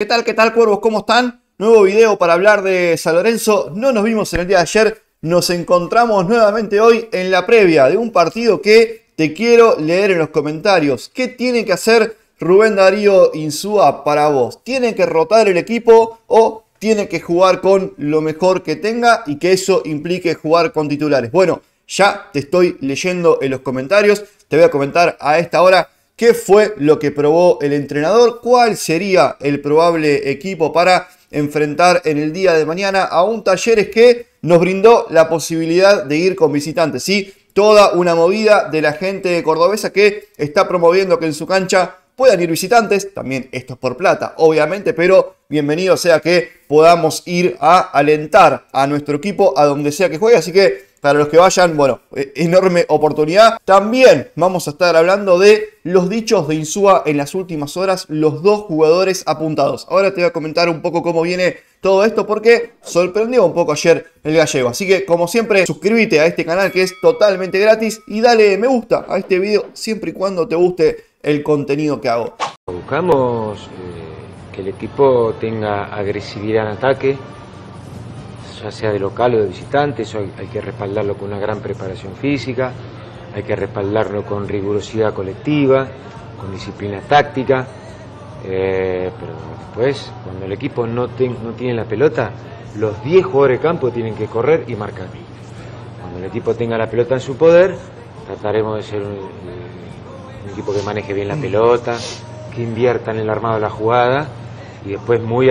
¿Qué tal? ¿Qué tal, cuervos? ¿Cómo están? Nuevo video para hablar de San Lorenzo. No nos vimos en el día de ayer, nos encontramos nuevamente hoy en la previa de un partido que te quiero leer en los comentarios. ¿Qué tiene que hacer Rubén Darío Insúa para vos? ¿Tiene que rotar el equipo o tiene que jugar con lo mejor que tenga y que eso implique jugar con titulares? Bueno, ya te estoy leyendo en los comentarios. Te voy a comentar a esta hora ¿Qué fue lo que probó el entrenador? ¿Cuál sería el probable equipo para enfrentar en el día de mañana a un Talleres que nos brindó la posibilidad de ir con visitantes? ¿sí? Toda una movida de la gente cordobesa que está promoviendo que en su cancha puedan ir visitantes, también esto es por plata, obviamente, pero bienvenido sea que podamos ir a alentar a nuestro equipo a donde sea que juegue, así que para los que vayan, bueno, e-, enorme oportunidad. También vamos a estar hablando de los dichos de Insúa en las últimas horas, los dos jugadores apuntados. Ahora te voy a comentar un poco cómo viene todo esto porque sorprendió un poco ayer el gallego. Así que como siempre, suscríbete a este canal que es totalmente gratis y dale me gusta a este video siempre y cuando te guste el contenido que hago. Buscamos eh, que el equipo tenga agresividad en ataque ya sea de local o de visitante, eso hay, que respaldarlo con una gran preparación física, hay que respaldarlo con rigurosidad colectiva, con disciplina táctica, eh, pero después, cuando el equipo no, no tiene la pelota, los 10 jugadores de campo tienen que correr y marcar. Cuando el equipo tenga la pelota en su poder, trataremos de ser un, equipo que maneje bien la pelota, que invierta en el armado de la jugada y después muy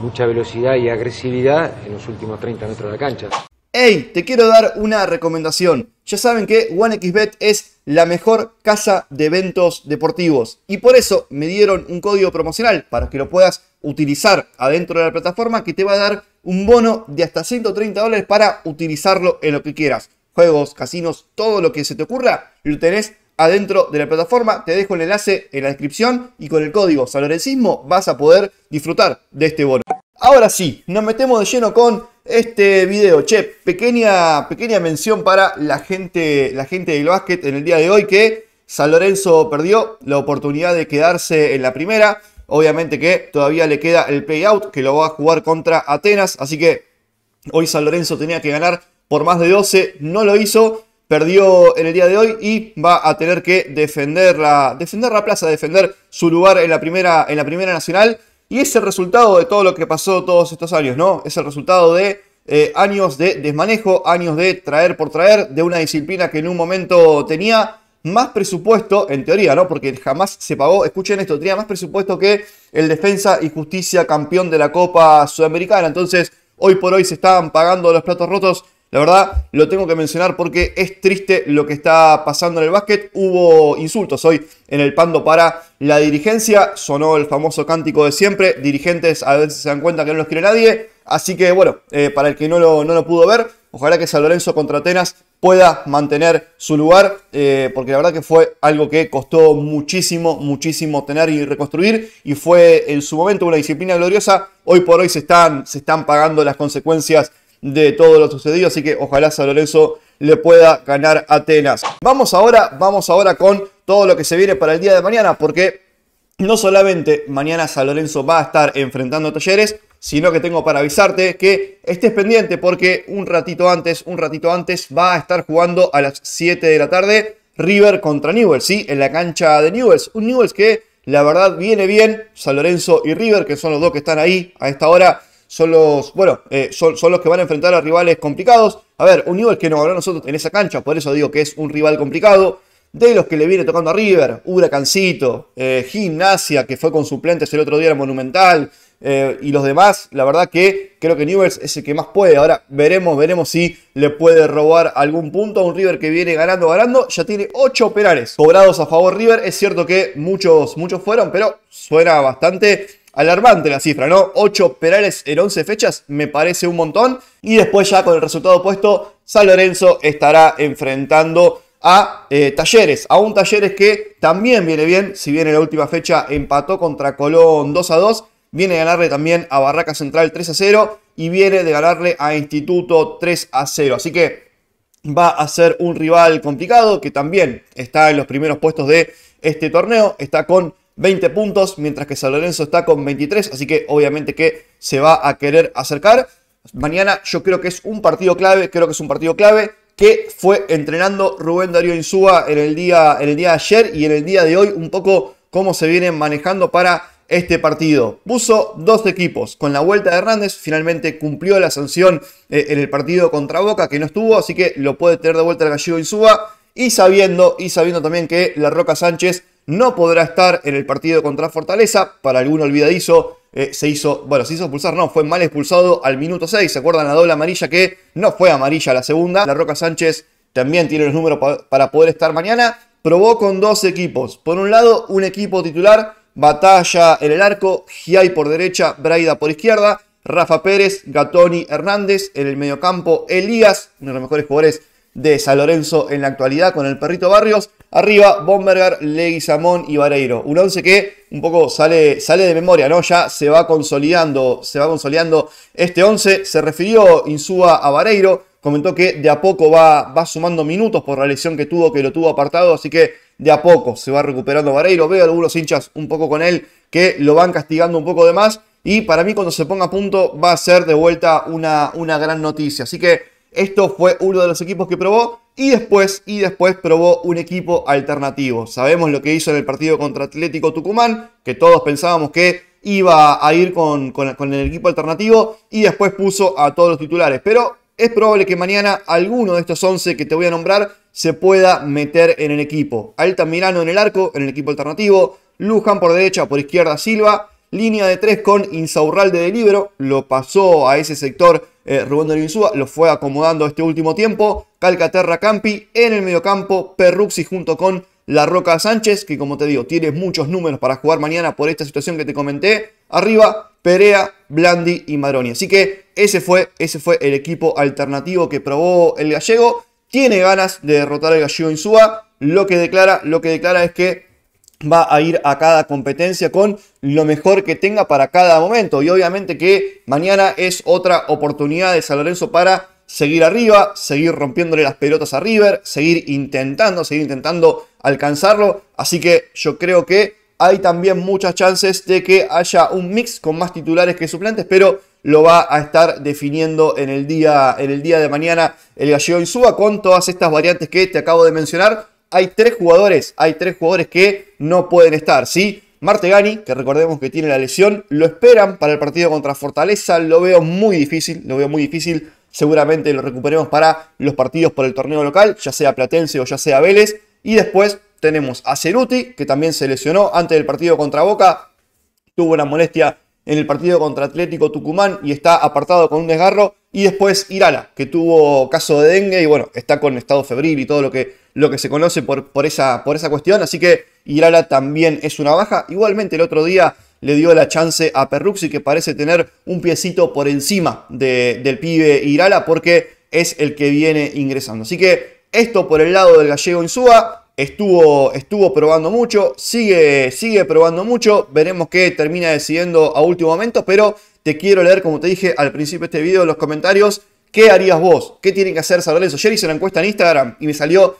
mucha velocidad y agresividad en los últimos 30 metros de la cancha. ¡Hey! Te quiero dar una recomendación. Ya saben que OneXBet es la mejor casa de eventos deportivos y por eso me dieron un código promocional para que lo puedas utilizar adentro de la plataforma que te va a dar un bono de hasta 130 dólares para utilizarlo en lo que quieras. Juegos, casinos, todo lo que se te ocurra, lo tenés adentro de la plataforma. Te dejo el enlace en la descripción y con el código Salorencismo vas a poder disfrutar de este bono. Ahora sí, nos metemos de lleno con este video. Che, pequeña, pequeña mención para la gente, la gente del básquet en el día de hoy que San Lorenzo perdió la oportunidad de quedarse en la primera. Obviamente que todavía le queda el payout que lo va a jugar contra Atenas. Así que hoy San Lorenzo tenía que ganar por más de 12, no lo hizo perdió en el día de hoy y va a tener que defender la, defender la plaza, defender su lugar en la, primera, en la Primera Nacional. Y es el resultado de todo lo que pasó todos estos años, ¿no? Es el resultado de eh, años de desmanejo, años de traer por traer, de una disciplina que en un momento tenía más presupuesto, en teoría, ¿no? Porque jamás se pagó, escuchen esto, tenía más presupuesto que el Defensa y Justicia campeón de la Copa Sudamericana. Entonces, hoy por hoy se están pagando los platos rotos la verdad, lo tengo que mencionar porque es triste lo que está pasando en el básquet. Hubo insultos hoy en el pando para la dirigencia. Sonó el famoso cántico de siempre. Dirigentes a veces se dan cuenta que no los quiere nadie. Así que bueno, eh, para el que no lo, no lo pudo ver, ojalá que San Lorenzo contra Atenas pueda mantener su lugar, eh, porque la verdad que fue algo que costó muchísimo, muchísimo tener y reconstruir, y fue en su momento una disciplina gloriosa, hoy por hoy se están, se están pagando las consecuencias de todo lo sucedido. Así que ojalá San Lorenzo le pueda ganar Atenas. Vamos ahora, vamos ahora con todo lo que se viene para el día de mañana, porque no solamente mañana San Lorenzo va a estar enfrentando Talleres, sino que tengo para avisarte que estés pendiente porque un ratito antes, un ratito antes va a estar jugando a las 7 de la tarde River contra Newells, En la cancha de Newells, un Newells que la verdad viene bien, San Lorenzo y River, que son los dos que están ahí a esta hora son los, bueno, eh, son, los que van a enfrentar a rivales complicados. A ver, un Newell que nos ganó nosotros en esa cancha, por eso digo que es un rival complicado. De los que le viene tocando a River, Huracancito, eh, Gimnasia, que fue con suplentes el otro día en Monumental, eh, y los demás, la verdad que creo que Newells es el que más puede. Ahora veremos, veremos si le puede robar algún punto a un River que viene ganando, ganando. Ya tiene 8 penales cobrados a favor River. Es cierto que muchos, muchos fueron, pero suena bastante alarmante la cifra, ¿no? 8 perales en 11 fechas me parece un montón. Y después ya con el resultado puesto San Lorenzo estará enfrentando a eh, Talleres, a un Talleres que también viene bien, si bien en la última fecha empató contra Colón 2 a 2, viene a ganarle también a Barraca Central 3 a 0 y viene de ganarle a Instituto 3 a 0. Así que va a ser un rival complicado que también está en los primeros puestos de este torneo, está con 20 puntos, mientras que San Lorenzo está con 23, así que obviamente que se va a querer acercar. Mañana yo creo que es un partido clave, creo que es un partido clave que fue entrenando Rubén Darío Insúa en el día, en el día de ayer y en el día de hoy un poco cómo se vienen manejando para este partido. Puso dos equipos con la vuelta de Hernández, finalmente cumplió la sanción eh, en el partido contra Boca, que no estuvo, así que lo puede tener de vuelta el gallego Insúa. Y sabiendo, y sabiendo también que la Roca Sánchez no podrá estar en el partido contra Fortaleza. Para algún olvidadizo, eh, se hizo, bueno, se hizo expulsar, no, fue mal expulsado al minuto 6. ¿Se acuerdan la doble amarilla que no fue amarilla la segunda? La Roca Sánchez también tiene los números para poder estar mañana. Probó con dos equipos. Por un lado, un equipo titular, Batalla en el arco, Giai por derecha, Braida por izquierda, Rafa Pérez, Gatoni Hernández, en el mediocampo Elías, uno de los mejores jugadores de San Lorenzo en la actualidad con el Perrito Barrios, Arriba, Bomberger, Samón y Vareiro. Un 11 que un poco sale, sale de memoria, ¿no? Ya se va consolidando, se va consolidando este 11. Se refirió Insúa a Vareiro, comentó que de a poco va, va sumando minutos por la lesión que tuvo, que lo tuvo apartado, así que de a poco se va recuperando Vareiro. Veo algunos hinchas un poco con él que lo van castigando un poco de más. Y para mí cuando se ponga a punto va a ser de vuelta una, una gran noticia. Así que esto fue uno de los equipos que probó. Y después, y después probó un equipo alternativo. Sabemos lo que hizo en el partido contra Atlético Tucumán, que todos pensábamos que iba a ir con, con, el equipo alternativo y después puso a todos los titulares. Pero es probable que mañana alguno de estos 11 que te voy a nombrar se pueda meter en el equipo. Altamirano en el arco, en el equipo alternativo. Luján por derecha, por izquierda Silva. Línea de 3 con Insaurralde de libero. Lo pasó a ese sector eh, Rubén Insúa, lo fue acomodando este último tiempo. Calcaterra Campi en el mediocampo, Perruxi junto con La Roca Sánchez, que como te digo, tiene muchos números para jugar mañana por esta situación que te comenté. Arriba, Perea, Blandi y Maroni. Así que ese fue, ese fue el equipo alternativo que probó el gallego. Tiene ganas de derrotar al gallego Insúa. Lo que declara, lo que declara es que va a ir a cada competencia con lo mejor que tenga para cada momento. Y obviamente que mañana es otra oportunidad de San Lorenzo para seguir arriba, seguir rompiéndole las pelotas a River, seguir intentando, seguir intentando alcanzarlo. Así que yo creo que hay también muchas chances de que haya un mix con más titulares que suplentes, pero lo va a estar definiendo en el día, en el día de mañana el gallego suba con todas estas variantes que te acabo de mencionar hay tres jugadores, hay tres jugadores que no pueden estar, ¿sí? Martegani, que recordemos que tiene la lesión, lo esperan para el partido contra Fortaleza, lo veo muy difícil, lo veo muy difícil, seguramente lo recuperemos para los partidos por el torneo local, ya sea Platense o ya sea Vélez, y después tenemos a Ceruti, que también se lesionó antes del partido contra Boca, tuvo una molestia en el partido contra Atlético Tucumán y está apartado con un desgarro. Y después Irala, que tuvo caso de dengue y bueno, está con estado febril y todo lo que lo que se conoce por, por, esa, por esa cuestión. Así que Irala también es una baja. Igualmente el otro día le dio la chance a Perruxi, que parece tener un piecito por encima de, del pibe Irala, porque es el que viene ingresando. Así que esto por el lado del gallego Insúa. Estuvo, estuvo probando mucho, sigue, sigue probando mucho, veremos qué termina decidiendo a último momento, pero te quiero leer, como te dije al principio de este video, en los comentarios, ¿qué harías vos? ¿Qué tienen que hacer Saber eso. Ayer hice una encuesta en Instagram y me salió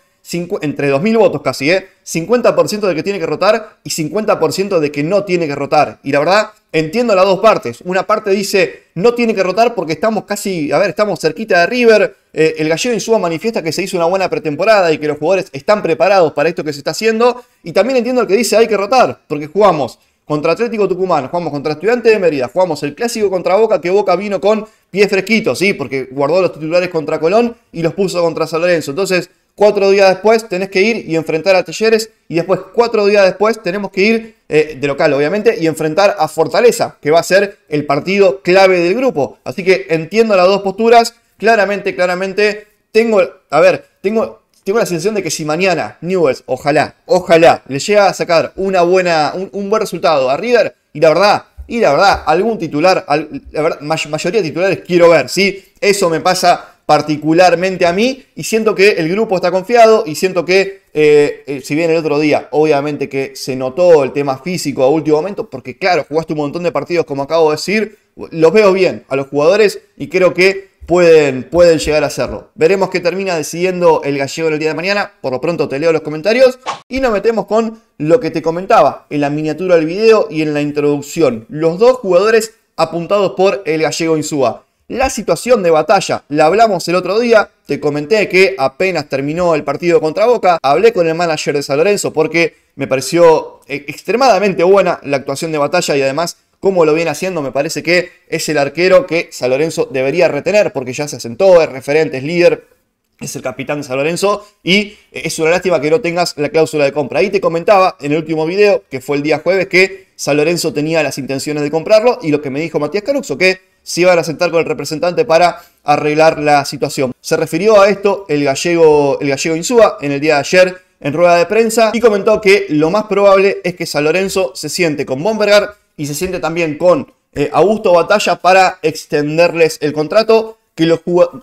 entre 2.000 votos casi, ¿eh? 50% de que tiene que rotar y 50% de que no tiene que rotar. Y la verdad, entiendo las dos partes. Una parte dice, no tiene que rotar porque estamos casi, a ver, estamos cerquita de River. Eh, el gallego Insúa manifiesta que se hizo una buena pretemporada y que los jugadores están preparados para esto que se está haciendo. Y también entiendo el que dice, hay que rotar, porque jugamos contra Atlético Tucumán, jugamos contra Estudiantes de Mérida, jugamos el clásico contra Boca, que Boca vino con pies fresquitos, sí, porque guardó los titulares contra Colón y los puso contra San Lorenzo. Entonces, Cuatro días después tenés que ir y enfrentar a Talleres. Y después, cuatro días después, tenemos que ir eh, de local, obviamente, y enfrentar a Fortaleza, que va a ser el partido clave del grupo. Así que entiendo las dos posturas. Claramente, claramente, tengo, a ver, tengo, tengo la sensación de que si mañana Newells, ojalá, ojalá, le llega a sacar una buena, un, buen resultado a River, y la verdad, y la verdad, algún titular, la mayoría de titulares quiero ver, ¿sí? Eso me pasa particularmente a mí y siento que el grupo está confiado y siento que, eh, eh, si bien el otro día obviamente que se notó el tema físico a último momento, porque claro, jugaste un montón de partidos como acabo de decir, los veo bien a los jugadores y creo que pueden, pueden llegar a hacerlo. Veremos qué termina decidiendo el gallego el día de mañana. Por lo pronto te leo los comentarios y nos metemos con lo que te comentaba en la miniatura del video y en la introducción. Los dos jugadores apuntados por el gallego Insúa. La situación de batalla, la hablamos el otro día, te comenté que apenas terminó el partido contra Boca, hablé con el manager de San Lorenzo porque me pareció e-, extremadamente buena la actuación de batalla y además cómo lo viene haciendo, me parece que es el arquero que San Lorenzo debería retener porque ya se asentó, es referente, es líder, es el capitán de San Lorenzo y es una lástima que no tengas la cláusula de compra. Ahí te comentaba en el último video, que fue el día jueves, que San Lorenzo tenía las intenciones de comprarlo y lo que me dijo Matías Caruxo, que se iban a sentar con el representante para arreglar la situación. Se refirió a esto el gallego, el gallego Insúa en el día de ayer en rueda de prensa y comentó que lo más probable es que San Lorenzo se siente con Bomberger y se siente también con eh, Augusto Batalla para extenderles el contrato. Que,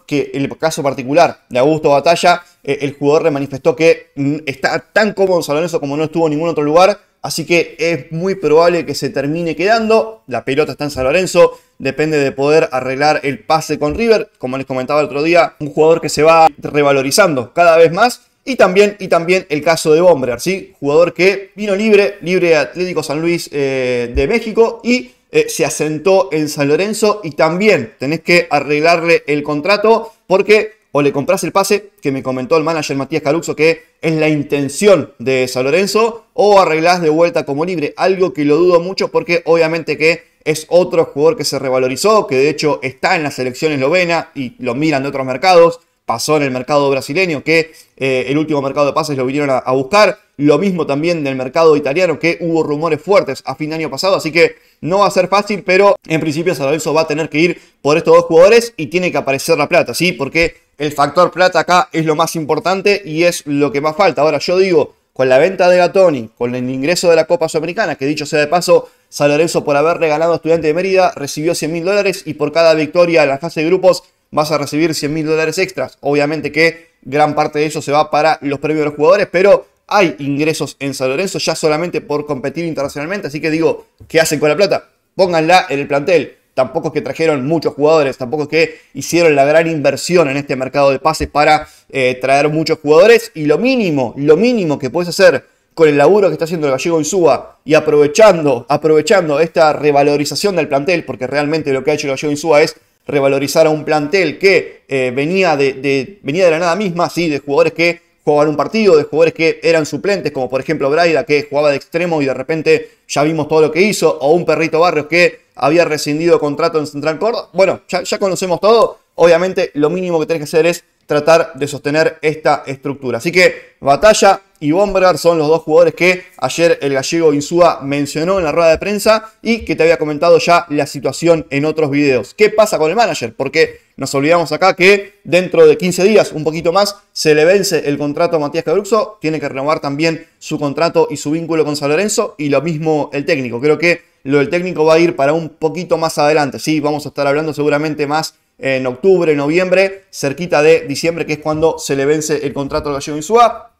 que el caso particular de Augusto Batalla, eh, el jugador le manifestó que mm, está tan cómodo en San Lorenzo como no estuvo en ningún otro lugar Así que es muy probable que se termine quedando. La pelota está en San Lorenzo. Depende de poder arreglar el pase con River. Como les comentaba el otro día, un jugador que se va revalorizando cada vez más. Y también, y también el caso de Bomber, ¿sí? Jugador que vino libre, libre Atlético San Luis eh, de México y eh, se asentó en San Lorenzo. Y también tenés que arreglarle el contrato porque o le compras el pase, que me comentó el manager Matías Caluxo, que es la intención de San Lorenzo, o arreglás de vuelta como libre, algo que lo dudo mucho porque obviamente que es otro jugador que se revalorizó, que de hecho está en la selección eslovena y lo miran de otros mercados, pasó en el mercado brasileño, que eh, el último mercado de pases lo vinieron a, a, buscar. Lo mismo también del mercado italiano, que hubo rumores fuertes a fin de año pasado. Así que no va a ser fácil, pero en principio San Lorenzo va a tener que ir por estos dos jugadores y tiene que aparecer la plata, ¿sí? Porque el factor plata acá es lo más importante y es lo que más falta. Ahora yo digo, con la venta de Tony, con el ingreso de la Copa Sudamericana, que dicho sea de paso, San Lorenzo por haber regalado a Estudiante de Mérida recibió 100 mil dólares y por cada victoria en la fase de grupos vas a recibir 100 mil dólares extras. Obviamente que gran parte de eso se va para los premios de los jugadores, pero hay ingresos en San Lorenzo ya solamente por competir internacionalmente, así que digo, ¿qué hacen con la plata? Pónganla en el plantel tampoco es que trajeron muchos jugadores, tampoco es que hicieron la gran inversión en este mercado de pases para eh, traer muchos jugadores. Y lo mínimo, lo mínimo que puedes hacer con el laburo que está haciendo el gallego Insúa y aprovechando, aprovechando esta revalorización del plantel, porque realmente lo que ha hecho el gallego Insúa es revalorizar a un plantel que eh, venía, de, venía de la nada misma, ¿sí? de jugadores que jugar un partido, de jugadores que eran suplentes, como por ejemplo Braida, que jugaba de extremo y de repente ya vimos todo lo que hizo, o un perrito Barrios que había rescindido contrato en Central Córdoba. Bueno, ya, ya conocemos todo. Obviamente, lo mínimo que tenés que hacer es tratar de sostener esta estructura. Así que, batalla y Bombergar son los dos jugadores que ayer el gallego Insúa mencionó en la rueda de prensa y que te había comentado ya la situación en otros videos. ¿Qué pasa con el manager? Porque nos olvidamos acá que dentro de 15 días, un poquito más, se le vence el contrato a Matías Cabruxo, tiene que renovar también su contrato y su vínculo con San Lorenzo y lo mismo el técnico. Creo que lo del técnico va a ir para un poquito más adelante. Sí, vamos a estar hablando seguramente más en octubre, noviembre, cerquita de diciembre, que es cuando se le vence el contrato al gallego Insúa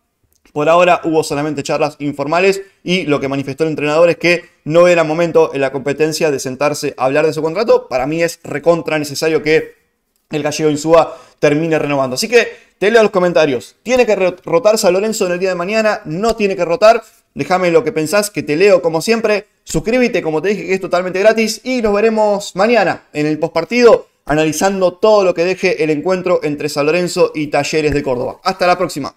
por ahora hubo solamente charlas informales y lo que manifestó el entrenador es que no era momento en la competencia de sentarse a hablar de su contrato. Para mí es recontra necesario que el gallego Insúa termine renovando. Así que te leo los comentarios. ¿Tiene que rotar San Lorenzo en el día de mañana? ¿No tiene que rotar? Déjame lo que pensás, que te leo como siempre. Suscríbete, como te dije, que es totalmente gratis. Y nos veremos mañana en el postpartido, analizando todo lo que deje el encuentro entre San Lorenzo y Talleres de Córdoba. Hasta la próxima.